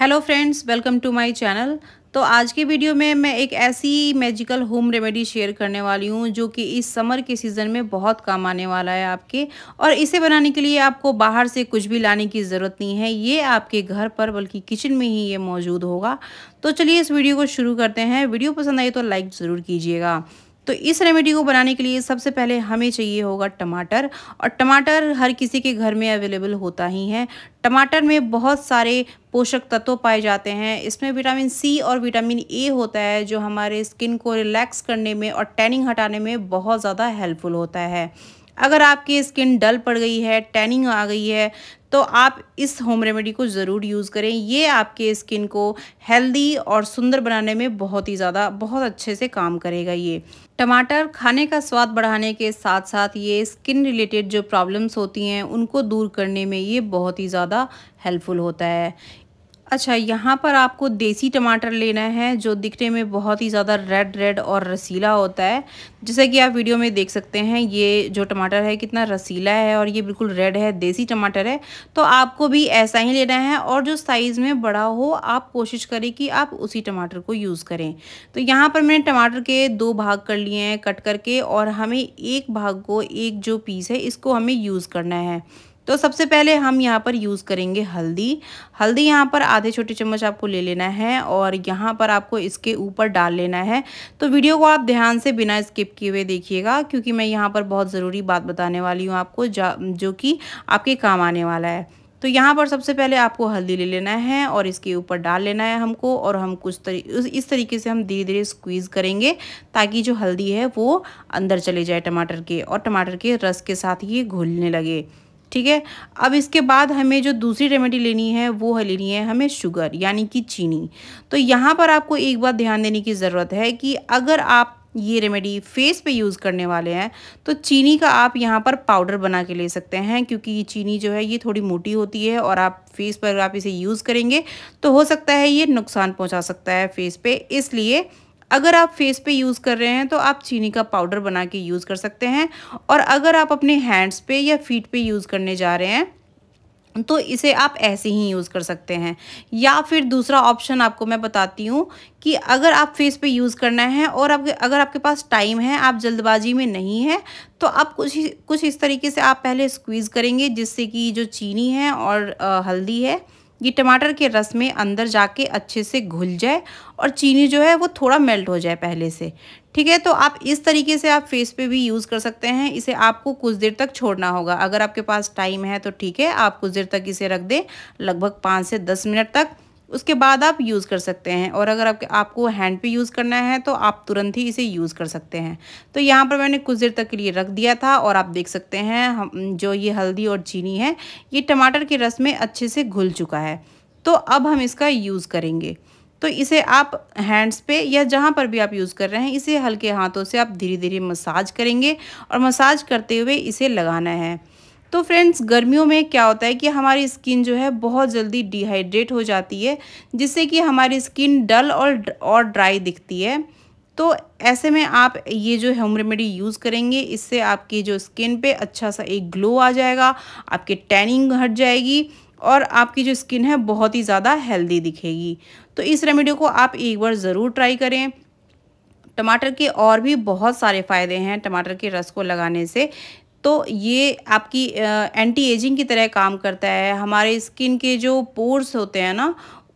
hello friends welcome to my channel तो आज के वीडियो में मैं एक ऐसी मैजिकल होम रेमेडी शेयर करने वाली हूँ जो कि इस समर के सीज़न में बहुत काम आने वाला है आपके और इसे बनाने के लिए आपको बाहर से कुछ भी लाने की ज़रूरत नहीं है ये आपके घर पर बल्कि किचन में ही ये मौजूद होगा तो चलिए इस वीडियो को शुरू करते हैं वीडियो पसंद आई तो लाइक ज़रूर कीजिएगा तो इस रेमेडी को बनाने के लिए सबसे पहले हमें चाहिए होगा टमाटर और टमाटर हर किसी के घर में अवेलेबल होता ही है टमाटर में बहुत सारे पोषक तत्व पाए जाते हैं इसमें विटामिन सी और विटामिन ए होता है जो हमारे स्किन को रिलैक्स करने में और टैनिंग हटाने में बहुत ज़्यादा हेल्पफुल होता है अगर आपकी स्किन डल पड़ गई है टैनिंग आ गई है तो आप इस होम रेमेडी को ज़रूर यूज़ करें ये आपके स्किन को हेल्दी और सुंदर बनाने में बहुत ही ज़्यादा बहुत अच्छे से काम करेगा ये टमाटर खाने का स्वाद बढ़ाने के साथ साथ ये स्किन रिलेटेड जो प्रॉब्लम्स होती हैं उनको दूर करने में ये बहुत ही ज़्यादा हेल्पफुल होता है अच्छा यहाँ पर आपको देसी टमाटर लेना है जो दिखने में बहुत ही ज़्यादा रेड रेड और रसीला होता है जैसे कि आप वीडियो में देख सकते हैं ये जो टमाटर है कितना रसीला है और ये बिल्कुल रेड है देसी टमाटर है तो आपको भी ऐसा ही लेना है और जो साइज़ में बड़ा हो आप कोशिश करें कि आप उसी टमाटर को यूज़ करें तो यहाँ पर मैंने टमाटर के दो भाग कर लिए हैं कट करके और हमें एक भाग को एक जो पीस है इसको हमें यूज़ करना है तो सबसे पहले हम यहाँ पर यूज़ करेंगे हल्दी हल्दी यहाँ पर आधे छोटे चम्मच आपको ले लेना है और यहाँ पर आपको इसके ऊपर डाल लेना है तो वीडियो को आप ध्यान से बिना स्किप किए हुए देखिएगा क्योंकि मैं यहाँ पर बहुत ज़रूरी बात बताने वाली हूँ आपको जो कि आपके काम आने वाला है तो यहाँ पर सबसे पहले आपको हल्दी ले लेना है और इसके ऊपर डाल लेना है हमको और हम कुछ तरी इस तरीके से हम धीरे धीरे स्क्वीज़ करेंगे ताकि जो हल्दी है वो अंदर चले जाए टमाटर के और टमाटर के रस के साथ ये घुलने लगे ठीक है अब इसके बाद हमें जो दूसरी रेमेडी लेनी है वो है लेनी है हमें शुगर यानी कि चीनी तो यहाँ पर आपको एक बात ध्यान देने की ज़रूरत है कि अगर आप ये रेमेडी फेस पे यूज़ करने वाले हैं तो चीनी का आप यहाँ पर पाउडर बना के ले सकते हैं क्योंकि ये चीनी जो है ये थोड़ी मोटी होती है और आप फेस पर आप इसे यूज़ करेंगे तो हो सकता है ये नुकसान पहुँचा सकता है फेस पर इसलिए अगर आप फेस पे यूज़ कर रहे हैं तो आप चीनी का पाउडर बना के यूज़ कर सकते हैं और अगर आप अपने हैंड्स पे या फीट पे यूज़ करने जा रहे हैं तो इसे आप ऐसे ही यूज़ कर सकते हैं या फिर दूसरा ऑप्शन आपको मैं बताती हूँ कि अगर आप फेस पे यूज़ करना है और आप अगर आपके पास टाइम है आप जल्दबाजी में नहीं है तो आप कुछ कुछ इस तरीके से आप पहले स्क्वीज़ करेंगे जिससे कि जो चीनी है और हल्दी है ये टमाटर के रस में अंदर जाके अच्छे से घुल जाए और चीनी जो है वो थोड़ा मेल्ट हो जाए पहले से ठीक है तो आप इस तरीके से आप फेस पे भी यूज़ कर सकते हैं इसे आपको कुछ देर तक छोड़ना होगा अगर आपके पास टाइम है तो ठीक है आप कुछ देर तक इसे रख दें लगभग पाँच से दस मिनट तक उसके बाद आप यूज़ कर सकते हैं और अगर आपके आपको हैंड पे यूज़ करना है तो आप तुरंत ही इसे यूज़ कर सकते हैं तो यहाँ पर मैंने कुछ देर तक के लिए रख दिया था और आप देख सकते हैं हम जो ये हल्दी और चीनी है ये टमाटर के रस में अच्छे से घुल चुका है तो अब हम इसका यूज़ करेंगे तो इसे आप हैंड्स पे या जहाँ पर भी आप यूज़ कर रहे हैं इसे हल्के हाथों से आप धीरे धीरे मसाज करेंगे और मसाज करते हुए इसे लगाना है तो फ्रेंड्स गर्मियों में क्या होता है कि हमारी स्किन जो है बहुत जल्दी डिहाइड्रेट हो जाती है जिससे कि हमारी स्किन डल और और ड्राई दिखती है तो ऐसे में आप ये जो होम रेमेडी यूज़ करेंगे इससे आपकी जो स्किन पे अच्छा सा एक ग्लो आ जाएगा आपकी टैनिंग हट जाएगी और आपकी जो स्किन है बहुत ही ज़्यादा हेल्दी दिखेगी तो इस रेमेडी को आप एक बार ज़रूर ट्राई करें टमाटर के और भी बहुत सारे फ़ायदे हैं टमाटर के रस को लगाने से तो ये आपकी एंटी एजिंग की तरह काम करता है हमारे स्किन के जो पोर्स होते हैं ना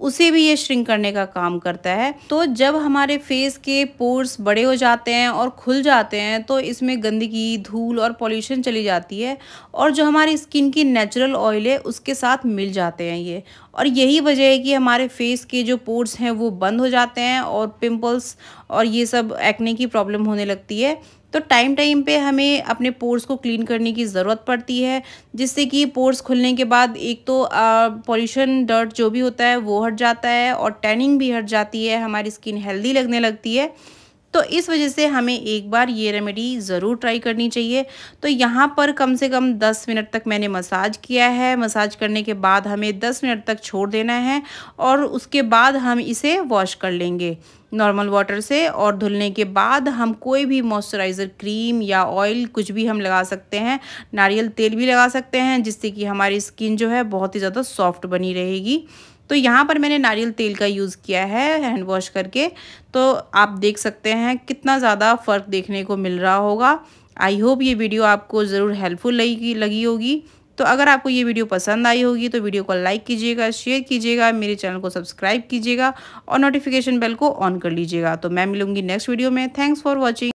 उसे भी ये श्रिंक करने का काम करता है तो जब हमारे फेस के पोर्स बड़े हो जाते हैं और खुल जाते हैं तो इसमें गंदगी धूल और पॉल्यूशन चली जाती है और जो हमारी स्किन की नेचुरल ऑयल है उसके साथ मिल जाते हैं ये और यही वजह है कि हमारे फेस के जो पोर्स हैं वो बंद हो जाते हैं और पिंपल्स और ये सब एक्ने की प्रॉब्लम होने लगती है तो टाइम टाइम पे हमें अपने पोर्स को क्लीन करने की ज़रूरत पड़ती है जिससे कि पोर्स खुलने के बाद एक तो पॉल्यूशन डर्ट जो भी होता है वो हट जाता है और टैनिंग भी हट जाती है हमारी स्किन हेल्दी लगने लगती है तो इस वजह से हमें एक बार ये रेमेडी ज़रूर ट्राई करनी चाहिए तो यहाँ पर कम से कम 10 मिनट तक मैंने मसाज किया है मसाज करने के बाद हमें 10 मिनट तक छोड़ देना है और उसके बाद हम इसे वॉश कर लेंगे नॉर्मल वाटर से और धुलने के बाद हम कोई भी मॉइस्चराइज़र क्रीम या ऑयल कुछ भी हम लगा सकते हैं नारियल तेल भी लगा सकते हैं जिससे कि हमारी स्किन जो है बहुत ही ज़्यादा सॉफ्ट बनी रहेगी तो यहाँ पर मैंने नारियल तेल का यूज़ किया है हैंड वॉश करके तो आप देख सकते हैं कितना ज़्यादा फ़र्क देखने को मिल रहा होगा आई होप ये वीडियो आपको ज़रूर हेल्पफुल लगी लगी होगी तो अगर आपको ये वीडियो पसंद आई होगी तो वीडियो को लाइक कीजिएगा शेयर कीजिएगा मेरे चैनल को सब्सक्राइब कीजिएगा और नोटिफिकेशन बेल को ऑन कर लीजिएगा तो मैं मिलूंगी नेक्स्ट वीडियो में थैंक्स फॉर वॉचिंग